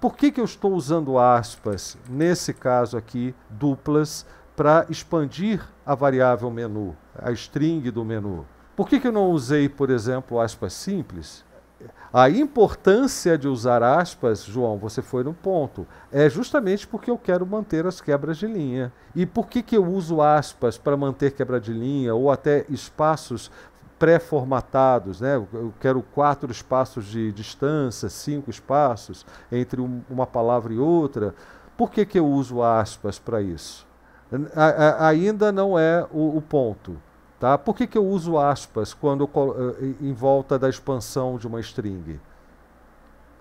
por que, que eu estou usando aspas, nesse caso aqui, duplas, para expandir a variável menu, a string do menu? Por que, que eu não usei, por exemplo, aspas simples? A importância de usar aspas, João, você foi no ponto, é justamente porque eu quero manter as quebras de linha. E por que, que eu uso aspas para manter quebra de linha ou até espaços pré-formatados, né? eu quero quatro espaços de distância, cinco espaços entre um, uma palavra e outra, por que, que eu uso aspas para isso? A, a, ainda não é o, o, ponto. Tá? Por que, que eu uso aspas quando eu, eh, em volta da expansão de uma string?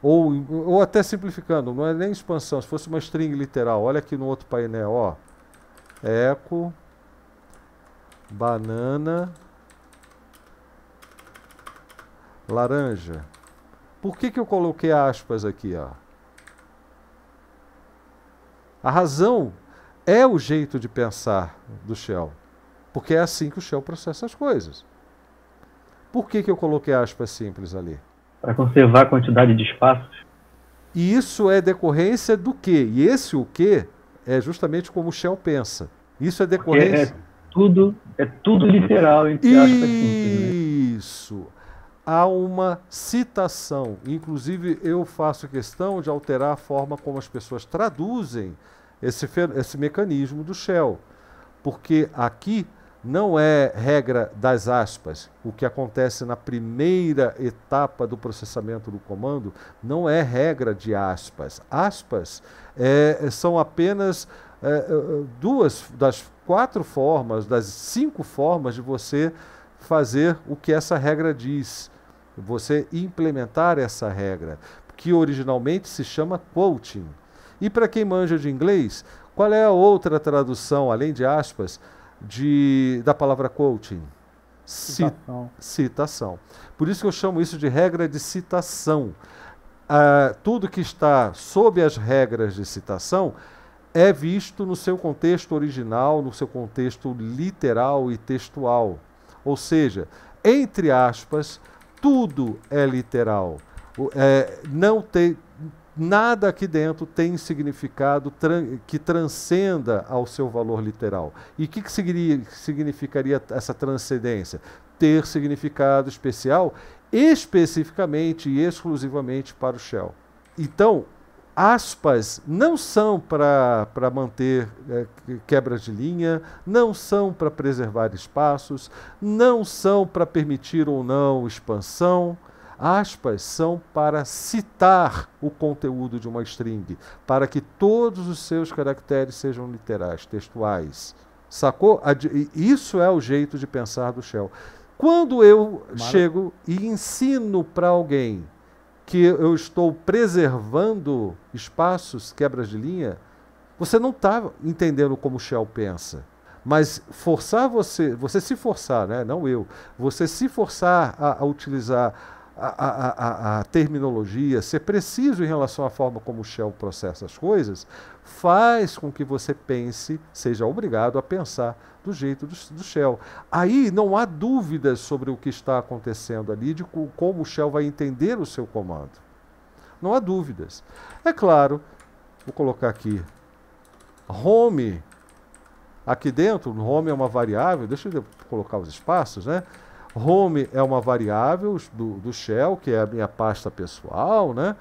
Ou, ou até simplificando, não é nem expansão, se fosse uma string literal, olha aqui no outro painel, ó, eco, banana, laranja. Por que, que eu coloquei aspas aqui? Ó? A razão é o jeito de pensar do Shell, porque é assim que o Shell processa as coisas. Por que, que eu coloquei aspas simples ali? Para conservar a quantidade de espaços. E isso é decorrência do quê? E esse o quê é justamente como o Shell pensa. Isso é decorrência. Porque é tudo, é tudo literal, entre aspas. Isso. Simples, né? Isso há uma citação. Inclusive, eu faço questão de alterar a forma como as pessoas traduzem esse, esse mecanismo do Shell, porque aqui não é regra das aspas. O que acontece na primeira etapa do processamento do comando não é regra de aspas. Aspas é, são apenas é, é duas das quatro formas, das cinco formas de você fazer o que essa regra diz você implementar essa regra, que originalmente se chama quoting. E para quem manja de inglês, qual é a outra tradução, além de aspas, de, da palavra quoting? Citação. citação. Por isso que eu chamo isso de regra de citação. Ah, tudo que está sob as regras de citação é visto no seu contexto original, no seu contexto literal e textual. Ou seja, entre aspas, tudo é literal. é, não tem nada aqui dentro tem significado tran que transcenda ao seu valor literal. E o que, que significaria essa transcendência? Ter significado especial especificamente e exclusivamente para o Shell. Então, aspas não são para manter é, quebras de linha, não são para preservar espaços, não são para permitir ou não expansão. Aspas são para citar o conteúdo de uma string, para que todos os seus caracteres sejam literais, textuais. Sacou? Isso é o jeito de pensar do Shell. Quando eu Mara... chego e ensino para alguém que eu estou preservando espaços, quebras de linha, você não está entendendo como Shell pensa. Mas forçar você, você se forçar, né? não eu, você se forçar a, a utilizar a, a, a, terminologia, ser preciso em relação à forma como o Shell processa as coisas, faz com que você pense, seja obrigado a pensar do jeito do, do Shell. Aí não há dúvidas sobre o que está acontecendo ali, de como o Shell vai entender o seu comando. Não há dúvidas. É claro, vou colocar aqui home aqui dentro, home é uma variável, deixa eu colocar os espaços, né? Home é uma variável do, do Shell, que é a minha pasta pessoal, né?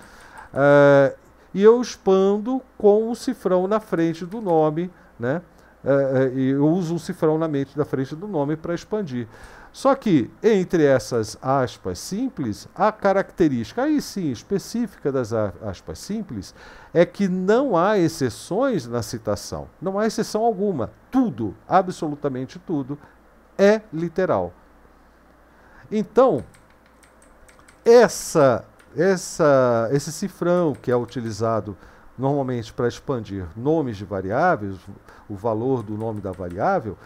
É, e eu expando com o cifrão na frente do nome, né? É, é eu uso o cifrão na mente da frente do nome para expandir. Só que entre essas aspas simples, a característica aí sim específica das aspas simples é que não há exceções na citação. Não há exceção alguma. Tudo, absolutamente tudo, é literal. Então, essa, essa, esse cifrão que é utilizado normalmente para expandir nomes de variáveis, o valor do nome da variável,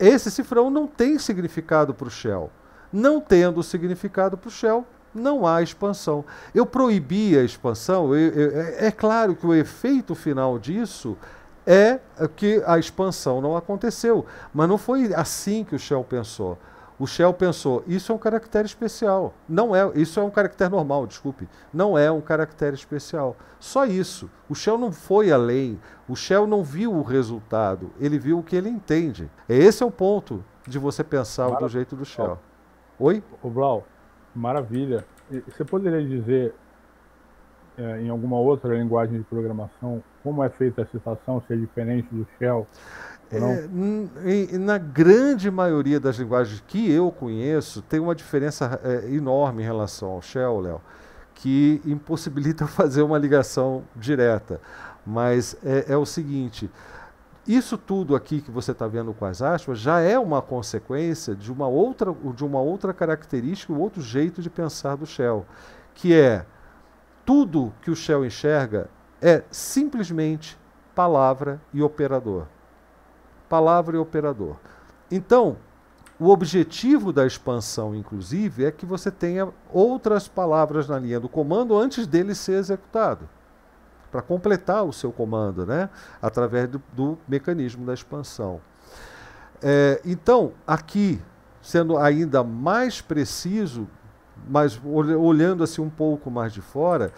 esse cifrão não tem significado para o shell. Não tendo significado para o shell, não há expansão. Eu proibi a expansão, eu, eu, é, é claro que o efeito final disso é que a expansão não aconteceu, mas não foi assim que o Shell pensou. O Shell pensou, isso é um caractere especial. Não é, isso é um caractere normal, desculpe. Não é um caractere especial. Só isso. O Shell não foi além. O Shell não viu o resultado. Ele viu o que ele entende. É esse é o ponto de você pensar Maravilha. do jeito do Shell. Oi? O Blau, maravilha. Você poderia dizer é, em alguma outra linguagem de programação como é feita a citação, se é diferente do Shell? É, na grande maioria das linguagens que eu conheço, tem uma diferença é, enorme em relação ao Shell, Léo, que impossibilita fazer uma ligação direta. Mas é, é o seguinte: isso tudo aqui que você está vendo com as aspas já é uma consequência de uma outra, de uma outra característica, um outro jeito de pensar do Shell, que é tudo que o Shell enxerga é simplesmente palavra e operador palavra e operador. Então, o objetivo da expansão, inclusive, é que você tenha outras palavras na linha do comando antes dele ser executado, para completar o seu comando, né? através do, do mecanismo da expansão. É, então, aqui, sendo ainda mais preciso, mas olhando assim um pouco mais de fora,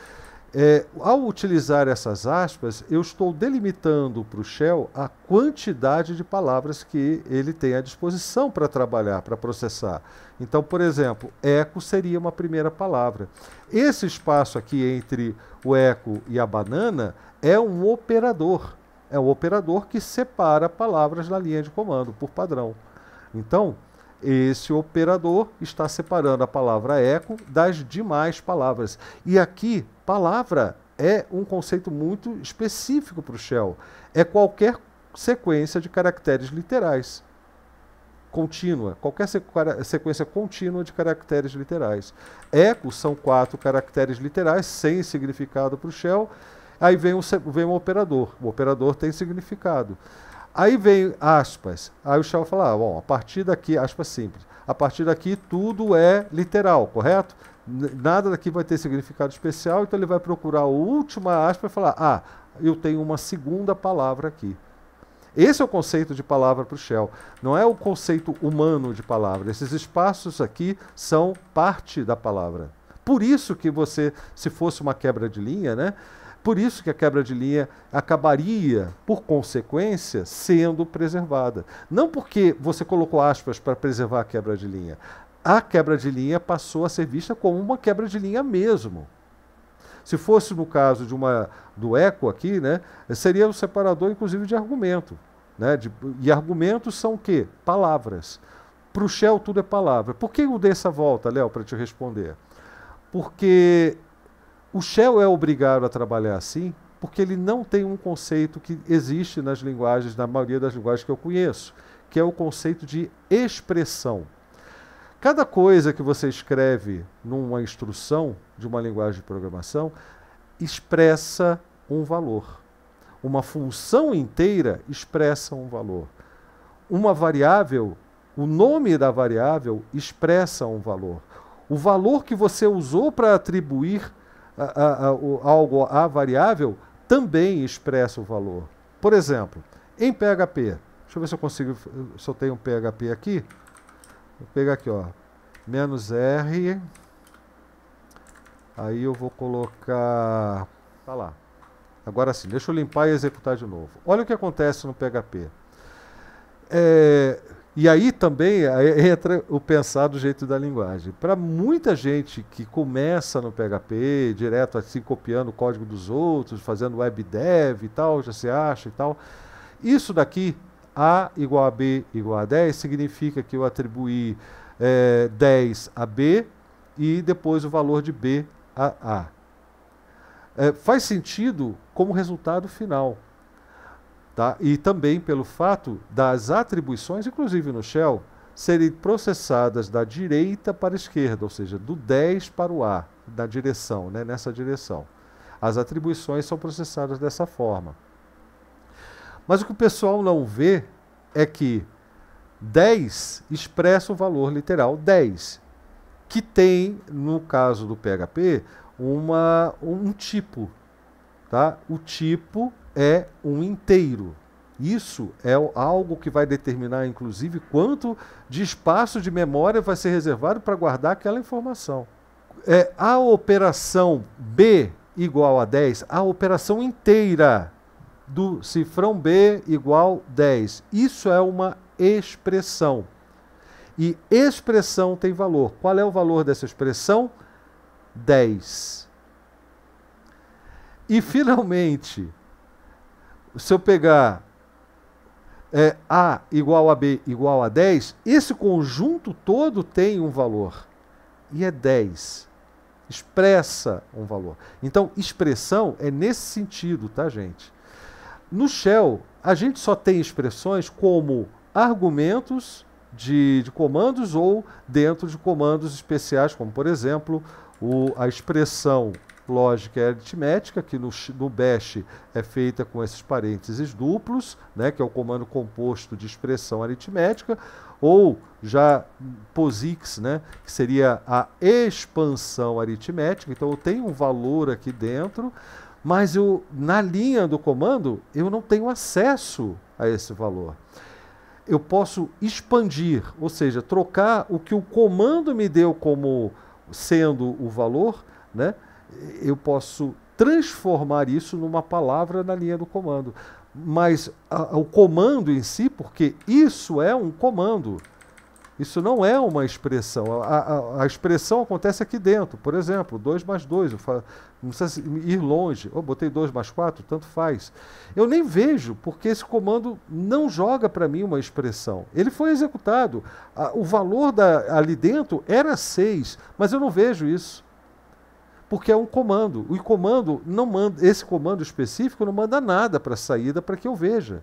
é, ao utilizar essas aspas, eu estou delimitando para o Shell a quantidade de palavras que ele tem à disposição para trabalhar, para processar. Então, por exemplo, eco seria uma primeira palavra. Esse espaço aqui entre o eco e a banana é um operador. É um operador que separa palavras na linha de comando, por padrão. Então, esse operador está separando a palavra eco das demais palavras. E aqui, palavra é um conceito muito específico para o Shell. É qualquer sequência de caracteres literais contínua, qualquer sequência contínua de caracteres literais. Eco são quatro caracteres literais sem significado para o shell. Aí vem um, vem um operador. O operador tem significado. Aí vem aspas. Aí o Shaw fala: ah, bom, a partir daqui, aspas simples. A partir daqui tudo é literal, correto? Nada daqui vai ter significado especial, então ele vai procurar a última aspa e falar: ah, eu tenho uma segunda palavra aqui. Esse é o conceito de palavra para o Shell. Não é o conceito humano de palavra. Esses espaços aqui são parte da palavra. Por isso que você, se fosse uma quebra de linha, né? Por isso que a quebra de linha acabaria, por consequência, sendo preservada. Não porque você colocou aspas para preservar a quebra de linha. A quebra de linha passou a ser vista como uma quebra de linha mesmo. Se fosse no caso de uma do eco aqui, né, seria o um separador, inclusive, de argumento. Né, de, e argumentos são o quê? Palavras. Para o Shell, tudo é palavra. Por que eu dei essa volta, Léo, para te responder? Porque o Shell é obrigado a trabalhar assim porque ele não tem um conceito que existe nas linguagens, na maioria das linguagens que eu conheço, que é o conceito de expressão. Cada coisa que você escreve numa instrução de uma linguagem de programação expressa um valor. Uma função inteira expressa um valor. Uma variável, o nome da variável expressa um valor. O valor que você usou para atribuir a, a, algo a variável, também expressa o valor. Por exemplo, em PHP, deixa eu ver se eu consigo, se eu tenho um PHP aqui, vou pegar aqui, ó, menos R, aí eu vou colocar, tá lá. Agora sim, deixa eu limpar e executar de novo. Olha o que acontece no PHP. É, e aí também entra o pensar do jeito da linguagem. Para muita gente que começa no PHP, direto assim, copiando o código dos outros, fazendo web dev e tal, já se acha e tal, isso daqui, A igual a B igual a 10, significa que eu atribuí é, 10 a B e depois o valor de B a A. É, faz sentido como resultado final. Tá? E também pelo fato das atribuições, inclusive no Shell, serem processadas da direita para a esquerda, ou seja, do 10 para o A, da direção, né? nessa direção. As atribuições são processadas dessa forma. Mas o que o pessoal não vê é que 10 expressa o valor literal 10, que tem, no caso do PHP, uma, um tipo. Tá? O tipo é um inteiro. Isso é algo que vai determinar, inclusive, quanto de espaço de memória vai ser reservado para guardar aquela informação. É, a operação B igual a 10, a operação inteira do cifrão B igual 10. Isso é uma expressão. E expressão tem valor. Qual é o valor dessa expressão? 10. E finalmente, se eu pegar é, A igual a B igual a 10, esse conjunto todo tem um valor. E é 10. Expressa um valor. Então, expressão é nesse sentido, tá, gente? No Shell, a gente só tem expressões como argumentos de, de comandos ou dentro de comandos especiais, como, por exemplo, o, a expressão lógica e é aritmética, que no, no Bash é feita com esses parênteses duplos, né, que é o comando composto de expressão aritmética, ou já POSIX, né, que seria a expansão aritmética. Então eu tenho um valor aqui dentro, mas eu, na linha do comando eu não tenho acesso a esse valor eu posso expandir, ou seja, trocar o que o comando me deu como sendo o valor, né? eu posso transformar isso numa palavra na linha do comando. Mas a, o comando em si, porque isso é um comando. Isso não é uma expressão. A, a, a expressão acontece aqui dentro. Por exemplo, 2 mais 2. Não precisa ir longe. Eu botei 2 mais 4, tanto faz. Eu nem vejo, porque esse comando não joga para mim uma expressão. Ele foi executado. o valor da, ali dentro era 6, mas eu não vejo isso porque é um comando. O comando não manda, esse comando específico não manda nada para a saída para que eu veja.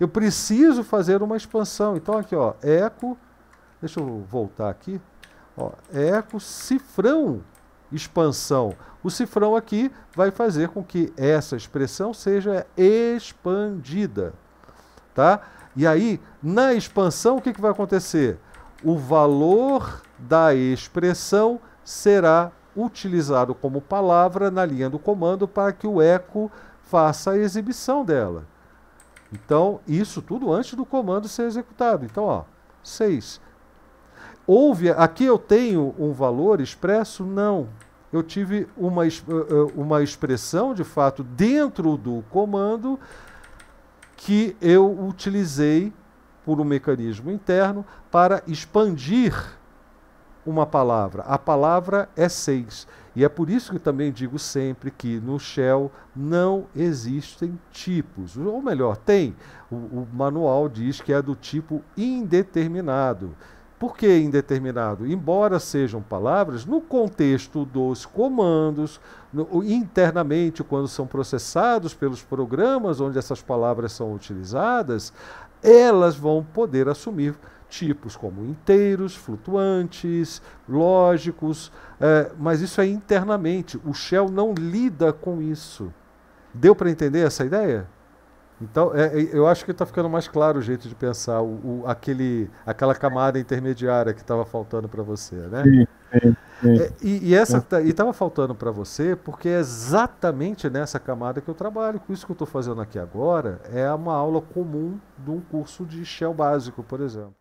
Eu preciso fazer uma expansão. Então aqui, ó, eco, deixa eu voltar aqui, ó, eco cifrão expansão. O cifrão aqui vai fazer com que essa expressão seja expandida, tá? E aí, na expansão, o que, que vai acontecer? O valor da expressão será utilizado como palavra na linha do comando para que o eco faça a exibição dela. Então, isso tudo antes do comando ser executado. Então, ó, 6. Houve, aqui eu tenho um valor expresso? Não. Eu tive uma, eh, eh, uma expressão, de fato, dentro do comando que eu utilizei por um mecanismo interno para expandir uma palavra. A palavra é seis. E é por isso que também digo sempre que no Shell não existem tipos. Ou melhor, tem. O, o manual diz que é do tipo indeterminado. Por que indeterminado? Embora sejam palavras, no contexto dos comandos, no, internamente, quando são processados pelos programas onde essas palavras são utilizadas, elas vão poder assumir tipos como inteiros, flutuantes, lógicos, é, mas isso é internamente. O Shell não lida com isso. Deu para entender essa ideia? Então, é, é eu acho que está ficando mais claro o jeito de pensar, o, o aquele, aquela camada intermediária que estava faltando para você, né? Sim, sim, sim. É, e, e essa tá, e estava faltando para você porque é exatamente nessa camada que eu trabalho. Com isso que eu estou fazendo aqui agora é uma aula comum de um curso de Shell básico, por exemplo.